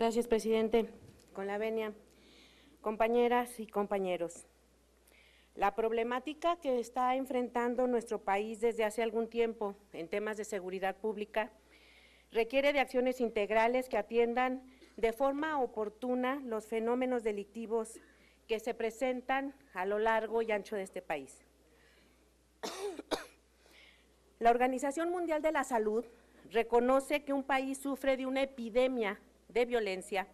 Gracias, presidente. Con la venia, compañeras y compañeros. La problemática que está enfrentando nuestro país desde hace algún tiempo en temas de seguridad pública requiere de acciones integrales que atiendan de forma oportuna los fenómenos delictivos que se presentan a lo largo y ancho de este país. La Organización Mundial de la Salud reconoce que un país sufre de una epidemia de violencia,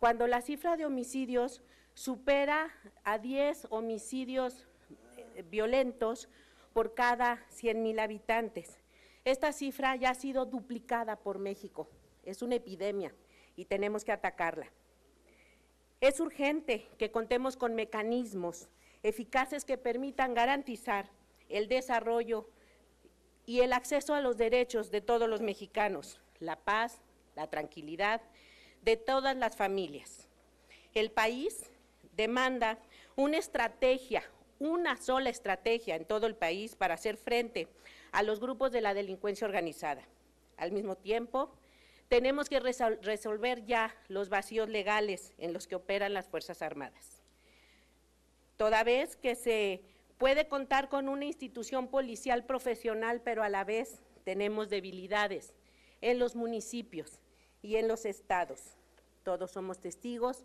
cuando la cifra de homicidios supera a 10 homicidios eh, violentos por cada 100 mil habitantes. Esta cifra ya ha sido duplicada por México. Es una epidemia y tenemos que atacarla. Es urgente que contemos con mecanismos eficaces que permitan garantizar el desarrollo y el acceso a los derechos de todos los mexicanos, la paz, la tranquilidad de todas las familias. El país demanda una estrategia, una sola estrategia en todo el país para hacer frente a los grupos de la delincuencia organizada. Al mismo tiempo, tenemos que resolver ya los vacíos legales en los que operan las Fuerzas Armadas. Toda vez que se puede contar con una institución policial profesional, pero a la vez tenemos debilidades en los municipios, y en los estados. Todos somos testigos,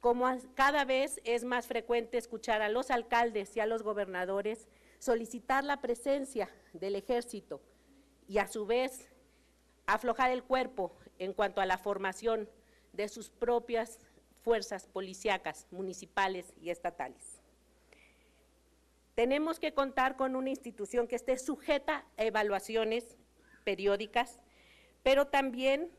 como cada vez es más frecuente escuchar a los alcaldes y a los gobernadores solicitar la presencia del ejército y a su vez aflojar el cuerpo en cuanto a la formación de sus propias fuerzas policíacas municipales y estatales. Tenemos que contar con una institución que esté sujeta a evaluaciones periódicas, pero también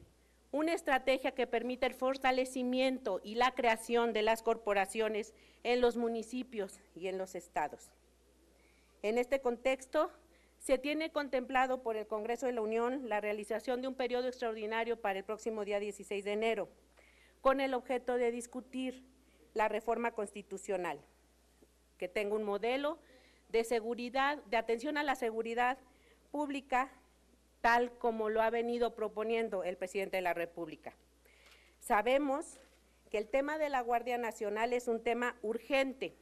una estrategia que permite el fortalecimiento y la creación de las corporaciones en los municipios y en los estados. En este contexto, se tiene contemplado por el Congreso de la Unión la realización de un periodo extraordinario para el próximo día 16 de enero, con el objeto de discutir la reforma constitucional, que tenga un modelo de seguridad, de atención a la seguridad pública tal como lo ha venido proponiendo el presidente de la República. Sabemos que el tema de la Guardia Nacional es un tema urgente.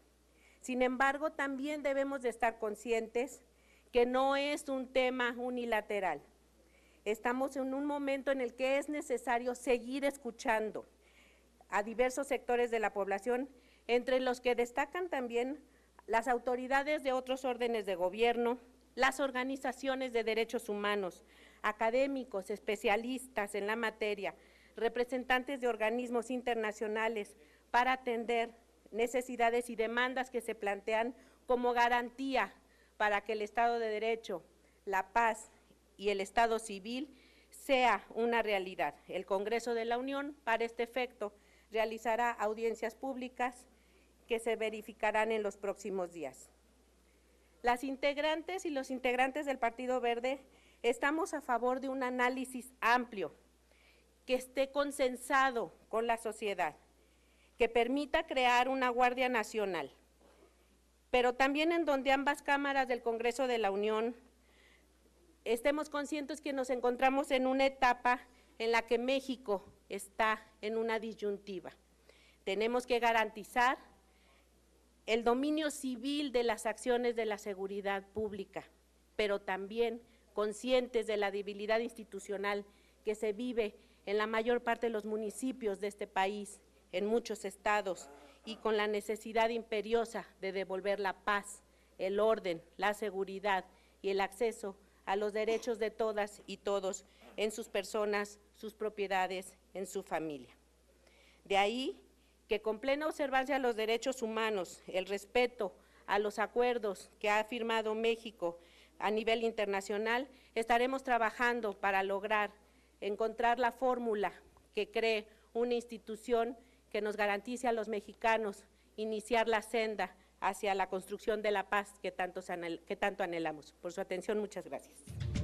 Sin embargo, también debemos de estar conscientes que no es un tema unilateral. Estamos en un momento en el que es necesario seguir escuchando a diversos sectores de la población, entre los que destacan también las autoridades de otros órdenes de gobierno, las organizaciones de derechos humanos, académicos, especialistas en la materia, representantes de organismos internacionales para atender necesidades y demandas que se plantean como garantía para que el Estado de Derecho, la paz y el Estado civil sea una realidad. El Congreso de la Unión, para este efecto, realizará audiencias públicas que se verificarán en los próximos días. Las integrantes y los integrantes del Partido Verde estamos a favor de un análisis amplio que esté consensado con la sociedad, que permita crear una Guardia Nacional, pero también en donde ambas cámaras del Congreso de la Unión estemos conscientes que nos encontramos en una etapa en la que México está en una disyuntiva. Tenemos que garantizar el dominio civil de las acciones de la seguridad pública, pero también conscientes de la debilidad institucional que se vive en la mayor parte de los municipios de este país, en muchos estados, y con la necesidad imperiosa de devolver la paz, el orden, la seguridad y el acceso a los derechos de todas y todos en sus personas, sus propiedades, en su familia. De ahí que con plena observancia a los derechos humanos, el respeto a los acuerdos que ha firmado México a nivel internacional, estaremos trabajando para lograr encontrar la fórmula que cree una institución que nos garantice a los mexicanos iniciar la senda hacia la construcción de la paz que tanto, que tanto anhelamos. Por su atención, muchas gracias.